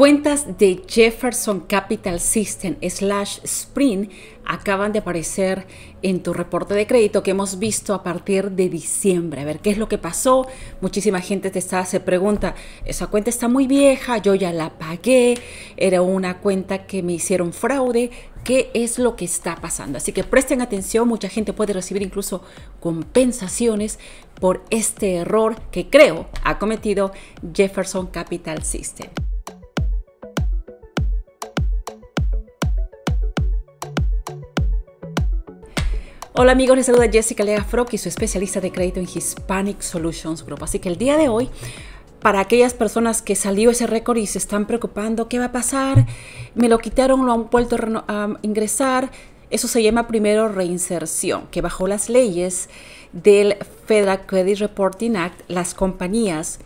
Cuentas de Jefferson Capital System slash Sprint acaban de aparecer en tu reporte de crédito que hemos visto a partir de diciembre. A ver qué es lo que pasó. Muchísima gente te está, se pregunta, esa cuenta está muy vieja, yo ya la pagué, era una cuenta que me hicieron fraude. ¿Qué es lo que está pasando? Así que presten atención, mucha gente puede recibir incluso compensaciones por este error que creo ha cometido Jefferson Capital System. Hola amigos, les saluda Jessica Lega Frock y su especialista de crédito en Hispanic Solutions Group. Así que el día de hoy para aquellas personas que salió ese récord y se están preocupando, ¿qué va a pasar? Me lo quitaron, lo han vuelto a ingresar. Eso se llama primero reinserción, que bajo las leyes del Federal Credit Reporting Act, las compañías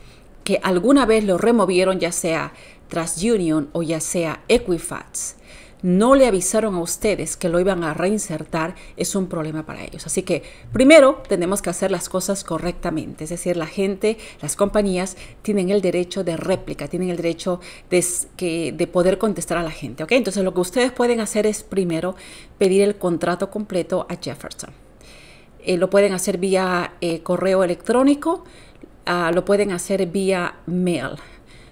que alguna vez lo removieron, ya sea TransUnion o ya sea Equifax, no le avisaron a ustedes que lo iban a reinsertar, es un problema para ellos. Así que primero tenemos que hacer las cosas correctamente, es decir, la gente, las compañías tienen el derecho de réplica, tienen el derecho de, que, de poder contestar a la gente. ¿ok? Entonces lo que ustedes pueden hacer es primero pedir el contrato completo a Jefferson. Eh, lo pueden hacer vía eh, correo electrónico, ah, lo pueden hacer vía mail.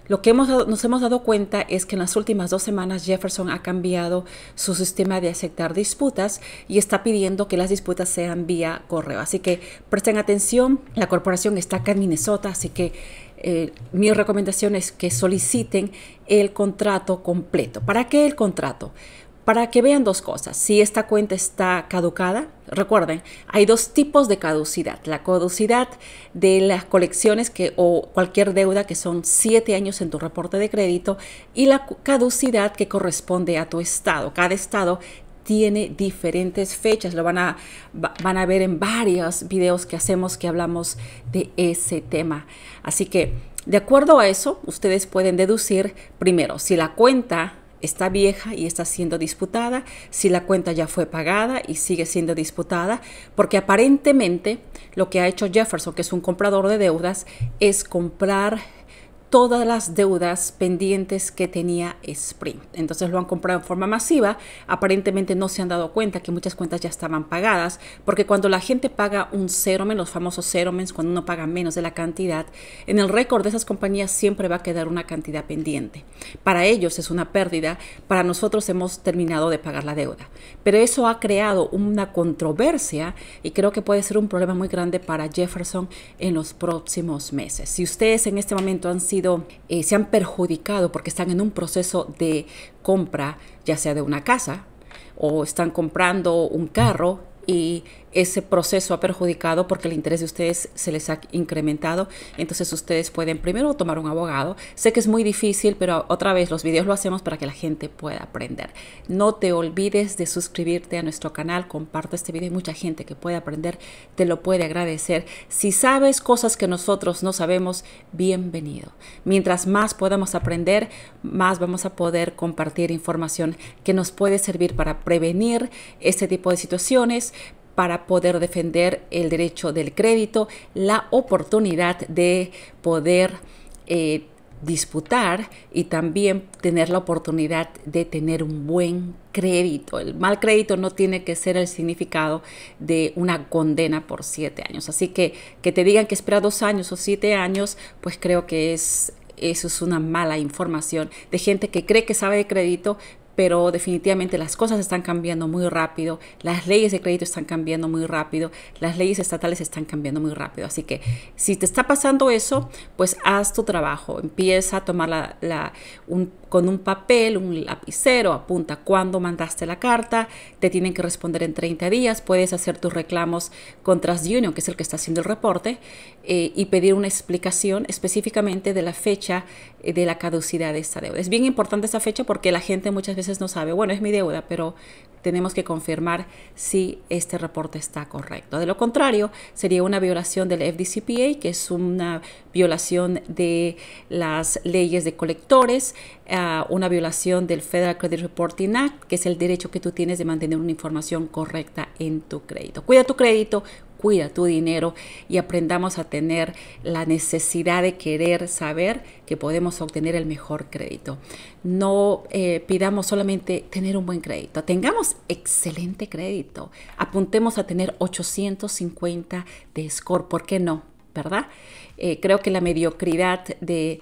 Lo que hemos, nos hemos dado cuenta es que en las últimas dos semanas Jefferson ha cambiado su sistema de aceptar disputas y está pidiendo que las disputas sean vía correo. Así que presten atención, la corporación está acá en Minnesota, así que eh, mi recomendación es que soliciten el contrato completo. ¿Para qué el contrato? para que vean dos cosas. Si esta cuenta está caducada, recuerden, hay dos tipos de caducidad. La caducidad de las colecciones que, o cualquier deuda que son siete años en tu reporte de crédito y la caducidad que corresponde a tu estado. Cada estado tiene diferentes fechas. Lo van a, van a ver en varios videos que hacemos que hablamos de ese tema. Así que, de acuerdo a eso, ustedes pueden deducir primero si la cuenta está vieja y está siendo disputada, si la cuenta ya fue pagada y sigue siendo disputada, porque aparentemente lo que ha hecho Jefferson, que es un comprador de deudas, es comprar todas las deudas pendientes que tenía Sprint. Entonces lo han comprado en forma masiva. Aparentemente no se han dado cuenta que muchas cuentas ya estaban pagadas, porque cuando la gente paga un menos, los famosos seromens, cuando uno paga menos de la cantidad, en el récord de esas compañías siempre va a quedar una cantidad pendiente. Para ellos es una pérdida, para nosotros hemos terminado de pagar la deuda. Pero eso ha creado una controversia y creo que puede ser un problema muy grande para Jefferson en los próximos meses. Si ustedes en este momento han sido eh, se han perjudicado porque están en un proceso de compra, ya sea de una casa o están comprando un carro y ese proceso ha perjudicado porque el interés de ustedes se les ha incrementado. Entonces ustedes pueden primero tomar un abogado. Sé que es muy difícil, pero otra vez los videos lo hacemos para que la gente pueda aprender. No te olvides de suscribirte a nuestro canal, comparte este video. Hay mucha gente que puede aprender, te lo puede agradecer. Si sabes cosas que nosotros no sabemos, bienvenido. Mientras más podamos aprender, más vamos a poder compartir información que nos puede servir para prevenir este tipo de situaciones para poder defender el derecho del crédito, la oportunidad de poder eh, disputar y también tener la oportunidad de tener un buen crédito. El mal crédito no tiene que ser el significado de una condena por siete años. Así que que te digan que espera dos años o siete años, pues creo que es eso es una mala información de gente que cree que sabe de crédito, pero definitivamente las cosas están cambiando muy rápido, las leyes de crédito están cambiando muy rápido, las leyes estatales están cambiando muy rápido. Así que si te está pasando eso, pues haz tu trabajo, empieza a tomar la, un con un papel, un lapicero, apunta cuándo mandaste la carta, te tienen que responder en 30 días, puedes hacer tus reclamos con TransUnion, que es el que está haciendo el reporte, eh, y pedir una explicación específicamente de la fecha eh, de la caducidad de esta deuda. Es bien importante esa fecha porque la gente muchas veces no sabe, bueno, es mi deuda, pero tenemos que confirmar si este reporte está correcto. De lo contrario, sería una violación del FDCPA, que es una violación de las leyes de colectores, ah, una violación del Federal Credit Reporting Act, que es el derecho que tú tienes de mantener una información correcta en tu crédito. Cuida tu crédito, cuida tu dinero y aprendamos a tener la necesidad de querer saber que podemos obtener el mejor crédito. No eh, pidamos solamente tener un buen crédito, tengamos excelente crédito. Apuntemos a tener 850 de score, ¿por qué no? ¿Verdad? Eh, creo que la mediocridad de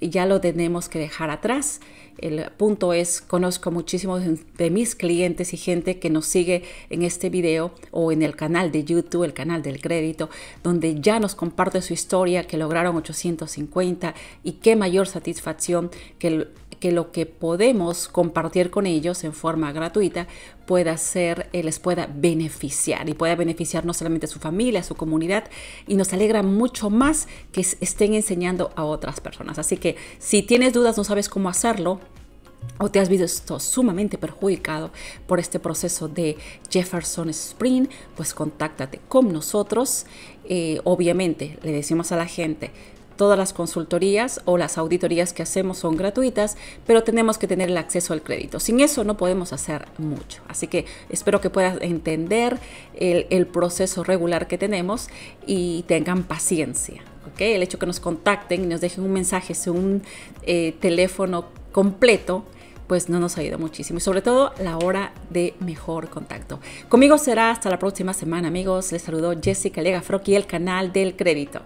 ya lo tenemos que dejar atrás el punto es, conozco muchísimos de mis clientes y gente que nos sigue en este video o en el canal de YouTube, el canal del crédito, donde ya nos comparte su historia, que lograron 850 y qué mayor satisfacción que, que lo que podemos compartir con ellos en forma gratuita pueda ser, eh, les pueda beneficiar y pueda beneficiar no solamente a su familia, a su comunidad y nos alegra mucho más que estén enseñando a otras personas. Así que si tienes dudas, no sabes cómo hacerlo, o te has visto sumamente perjudicado por este proceso de Jefferson Spring, pues contáctate con nosotros. Eh, obviamente le decimos a la gente, todas las consultorías o las auditorías que hacemos son gratuitas, pero tenemos que tener el acceso al crédito. Sin eso no podemos hacer mucho. Así que espero que puedas entender el proceso regular que tenemos y tengan paciencia el hecho que nos contacten y nos dejen un mensaje, un eh, teléfono completo, pues no nos ayuda muchísimo. Y sobre todo la hora de mejor contacto. Conmigo será hasta la próxima semana, amigos. Les saludo Jessica Lega y el canal del crédito.